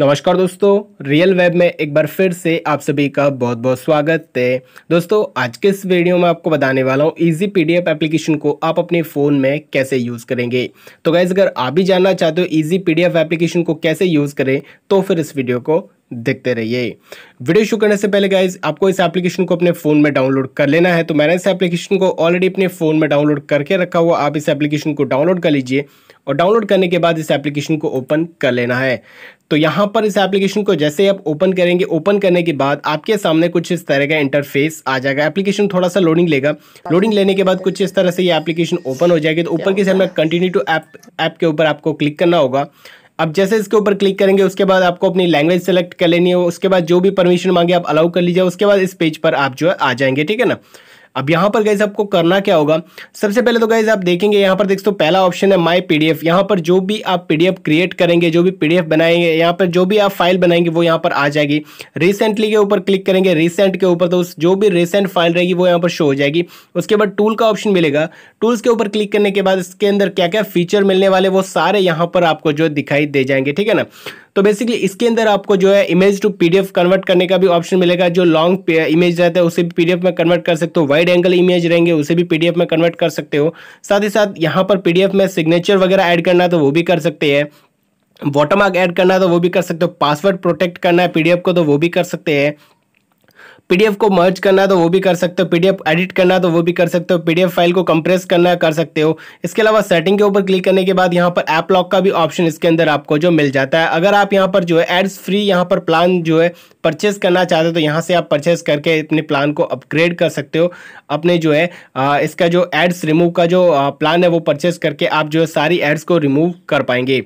नमस्कार दोस्तों real web में एक बार फिर से आप सभी का बहुत बहुत स्वागत है दोस्तों आज के इस वीडियो में आपको बताने वाला हूँ इजी पीडीएफ एप्लीकेशन को आप अपने फ़ोन में कैसे यूज़ करेंगे तो गैस अगर आप भी जानना चाहते हो इजी पीडीएफ एप्लीकेशन को कैसे यूज़ करें तो फिर इस वीडियो को देखते रहिए वीडियो शुरू करने से पहले गाइज आपको इस एप्लीकेशन को अपने फ़ोन में डाउनलोड कर लेना है तो मैंने इस एप्लीकेशन को ऑलरेडी अपने फ़ोन में डाउनलोड करके रखा हुआ आप इस एप्लीकेशन को डाउनलोड कर लीजिए और डाउनलोड करने के बाद इस एप्लीकेशन को ओपन कर लेना है तो यहाँ पर इस एप्लीकेशन को जैसे ही आप ओपन करेंगे ओपन करने के बाद आपके सामने कुछ इस तरह का इंटरफेस आ जाएगा एप्लीकेशन थोड़ा सा लोडिंग लेगा लोडिंग लेने के बाद कुछ इस तरह से ये एप्लीकेशन ओपन हो जाएगी तो ऊपर के में कंटिन्यू टू ऐप ऐप के ऊपर आपको क्लिक करना होगा अब जैसे इसके ऊपर क्लिक करेंगे उसके बाद आपको अपनी लैंग्वेज सेलेक्ट कर लेनी है उसके बाद जो भी परमिशन मांगे आप अलाउ कर लीजिए उसके बाद इस पेज पर आप जो है आ जाएंगे ठीक है ना अब यहाँ पर गाइज आपको करना क्या होगा सबसे पहले तो गाइज आप देखेंगे यहाँ पर देख पहला ऑप्शन है माई पी यहां पर जो भी आप पी क्रिएट करेंगे जो भी पी बनाएंगे यहाँ पर जो भी आप फाइल बनाएंगे वो यहाँ पर आ जाएगी रिसेंटली के ऊपर क्लिक करेंगे रिसेंट के ऊपर तो उस जो भी रिसेंट फाइल रहेगी वो यहाँ पर शो हो जाएगी उसके बाद टूल का ऑप्शन मिलेगा टूल्स के ऊपर क्लिक करने के बाद इसके अंदर क्या क्या फीचर मिलने वाले वो सारे यहाँ पर आपको जो दिखाई दे जाएंगे ठीक है ना तो बेसिकली इसके अंदर आपको जो है इमेज टू पीडीएफ कन्वर्ट करने का भी ऑप्शन मिलेगा जो लॉन्ग इमेज रहता है उसे भी पीडीएफ में कन्वर्ट कर सकते हो वाइड एंगल इमेज रहेंगे उसे भी पीडीएफ में कन्वर्ट कर सकते हो साथ ही साथ यहाँ पर पीडीएफ में सिग्नेचर वगैरह ऐड करना तो वो भी कर सकते हैं वाटरमार्क ऐड करना है तो वो भी कर सकते हो पासवर्ड प्रोटेक्ट करना है पीडीएफ को तो वो भी कर सकते हैं पीडीएफ को मर्ज करना है तो वो भी कर सकते हो पीडीएफ एडिट करना है तो वो भी कर सकते हो पीडीएफ फाइल को कंप्रेस करना है कर सकते हो इसके अलावा सेटिंग के ऊपर क्लिक करने के बाद यहाँ पर ऐप लॉक का भी ऑप्शन इसके अंदर आपको जो मिल जाता है अगर आप यहाँ पर जो है एड्स फ्री यहाँ पर प्लान जो है परचेस करना चाहते हो तो यहाँ से आप परचेस करके अपने प्लान को अपग्रेड कर सकते हो अपने जो है इसका जो एड्स रिमूव का जो प्लान है वो परचेस करके आप जो है सारी एड्स को रिमूव कर पाएंगे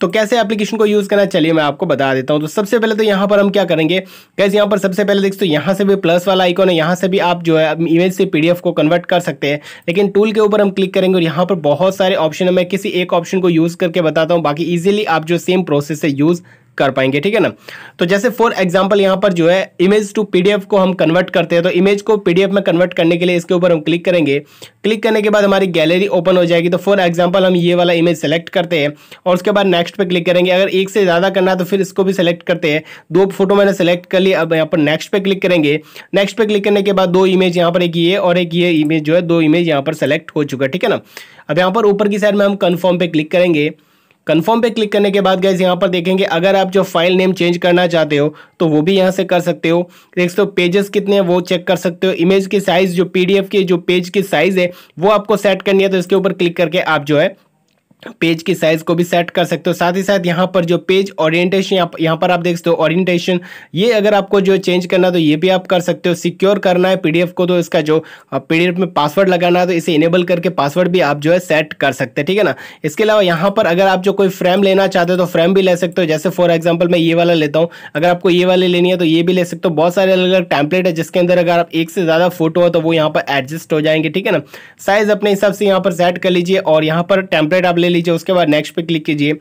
तो कैसे एप्लीकेशन को यूज़ करना चलिए मैं आपको बता देता हूँ तो सबसे पहले तो यहाँ पर हम क्या करेंगे कैसे यहाँ पर सबसे पहले देखते तो यहाँ से से भी प्लस वाला आइकॉन है यहाँ से भी आप जो है इमेज से पीडीएफ को कन्वर्ट कर सकते हैं लेकिन टूल के ऊपर हम क्लिक करेंगे और यहाँ पर बहुत सारे ऑप्शन है मैं किसी एक ऑप्शन को यूज़ करके बताता हूँ बाकी ईजिली आप जो सेम प्रोसेस से यूज़ कर पाएंगे ठीक है ना तो जैसे फॉर एग्जाम्पल यहाँ पर जो है इमेज टू पीडीएफ को हम कन्वर्ट करते हैं तो इमेज को पीडीएफ में कन्वर्ट करने के लिए इसके ऊपर हम क्लिक करेंगे क्लिक करने के बाद हमारी गैलरी ओपन हो जाएगी तो फॉर एग्जाम्पल हम ये वाला इमेज सेलेक्ट करते हैं और उसके बाद नेक्स्ट पर क्लिक करेंगे अगर एक से ज़्यादा करना है तो फिर इसको भी सिलेक्ट करते हैं दो फोटो मैंने सेलेक्ट कर लिया अब यहाँ पर नेक्स्ट पर क्लिक करेंगे नेक्स्ट पर क्लिक करने के बाद दो इमेज यहाँ पर एक ये और एक ये इमेज जो है दो इमेज यहाँ पर सेलेक्ट हो चुका ठीक है ना अब यहाँ पर ऊपर की साइड में हम कन्फर्म पे क्लिक करेंगे कन्फर्म पे क्लिक करने के बाद गैस यहाँ पर देखेंगे अगर आप जो फाइल नेम चेंज करना चाहते हो तो वो भी यहाँ से कर सकते हो देख सकते हो पेजेस कितने हैं वो चेक कर सकते हो इमेज की साइज़ जो पीडीएफ की जो पेज की साइज़ है वो आपको सेट करनी है तो इसके ऊपर क्लिक करके आप जो है पेज की साइज़ को भी सेट कर सकते हो साथ ही साथ यहाँ पर जो पेज ऑरिएंटेशन यहाँ, पर आप देख सकते हो ऑरिएंटेशन ये अगर आपको जो चेंज करना है तो ये भी आप कर सकते हो सिक्योर करना है पीडीएफ को तो इसका जो पीडीएफ में पासवर्ड लगाना है तो इसे इनेबल करके पासवर्ड भी आप जो है सेट कर सकते हैं ठीक है ना इसके अलावा यहाँ पर अगर आप जो कोई फ्रेम लेना चाहते हो तो फ्रेम भी ले सकते हो जैसे फॉर एग्जाम्पल मैं ये वाला लेता हूँ अगर आपको ये वाले लेनी है तो ये भी ले सकते हो बहुत सारे अलग अलग टैंपलेट है जिसके अंदर अगर आप एक से ज़्यादा फोटो हो तो वो यहाँ पर एडजस्ट हो जाएंगे ठीक है ना साइज़ अपने हिसाब से यहाँ पर सेट कर लीजिए और यहाँ पर टैंपलेट आप ले लीजिए उसके बाद नेक्स्ट पे क्लिक कीजिए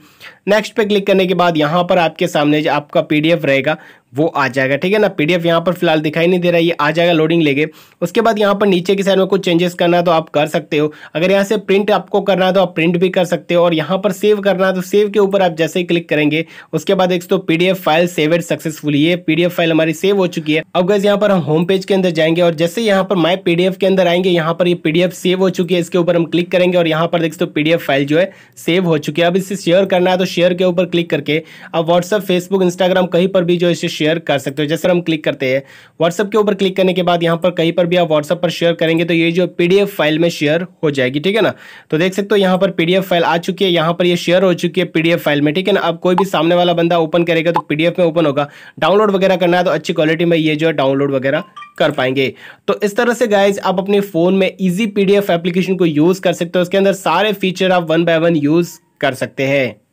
नेक्स्ट पे क्लिक करने के बाद यहाँ पर आपके सामने आपका पीडीएफ रहेगा वो आ जाएगा ठीक है ना पीडीएफ यहाँ पर फिलहाल दिखाई नहीं दे रहा है ये आ जाएगा लोडिंग लेके उसके बाद यहाँ पर नीचे की साइड में कुछ चेंजेस करना है तो आप कर सकते हो अगर यहाँ से प्रिंट आपको करना है तो आप प्रिंट भी कर सकते हो और यहाँ पर सेव करना है तो सेव के ऊपर आप जैसे ही क्लिक करेंगे उसके बाद एक तो पी फाइल सेवेड सक्सेसफुल ये पी फाइल हमारी सेव हो चुकी है अब गैस यहाँ पर हम होम पेज के अंदर जाएंगे और जैसे यहाँ पर माई पी के अंदर आएंगे यहाँ पर ये पी सेव हो चुकी है इसके ऊपर हम क्लिक करेंगे और यहाँ पर देख तो पी फाइल जो है सेव हो चुकी है अब इसे शेयर करना है तो शेयर के ऊपर क्लिक करके अब व्हाट्सअप फेसबुक इंस्टाग्राम कहीं पर भी जो इसे शेयर कर सकते हो जैसे हम क्लिक करते हैं व्हाट्सअप के ऊपर क्लिक करने के बाद यहाँ पर कहीं पर भी आप व्हाट्सअप पर शेयर करेंगे तो ये जो पी फाइल में शेयर हो जाएगी ठीक है ना तो देख सकते हो यहाँ पर पी फाइल आ चुकी है यहाँ पर ये शेयर हो चुकी है पी फाइल में ठीक है ना अब कोई भी सामने वाला बंदा ओपन करेगा तो पी में ओपन होगा डाउनलोड वगैरह करना है तो अच्छी क्वालिटी में ये जो है डाउनलोड वगैरह कर पाएंगे तो इस तरह से गाइज आप अपने फ़ोन में इजी पीडीएफ एप्लीकेशन को यूज़ कर सकते हो उसके अंदर सारे फीचर आप वन बाय वन यूज़ कर सकते हैं